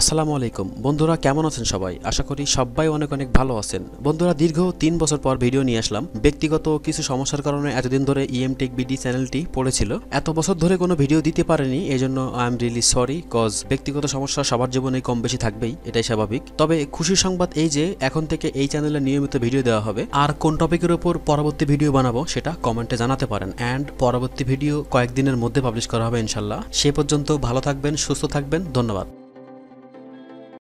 আসসালামু আলাইকুম বন্ধুরা কেমন আছেন সবাই আশা করি সবাই অনেক অনেক ভালো আছেন বন্ধুরা দীর্ঘ তিন বছর পর ভিডিও নিয়ে আসলাম ব্যক্তিগত কিছু সমস্যার কারণে এতদিন ধরে ইএম টেক বিডি চ্যানেলটি পড়েছিল এত বছর ধরে কোনো ভিডিও দিতে পারেনি এই জন্য I am really sorry cause ব্যক্তিগত সমস্যা সবার জীবনে কম বেশি থাকবেই এটাই স্বাভাবিক তবে খুশির সংবাদ এই যে এখন থেকে এই চ্যানেলে নিয়মিত ভিডিও দেওয়া হবে আর কোন টপিকের উপর পরবর্তী ভিডিও বানাবো সেটা কমেন্টে জানাতে পারেন অ্যান্ড পরবর্তী ভিডিও কয়েকদিনের মধ্যে পাবলিশ করা হবে ইনশাল্লাহ সে পর্যন্ত ভালো থাকবেন সুস্থ থাকবেন ধন্যবাদ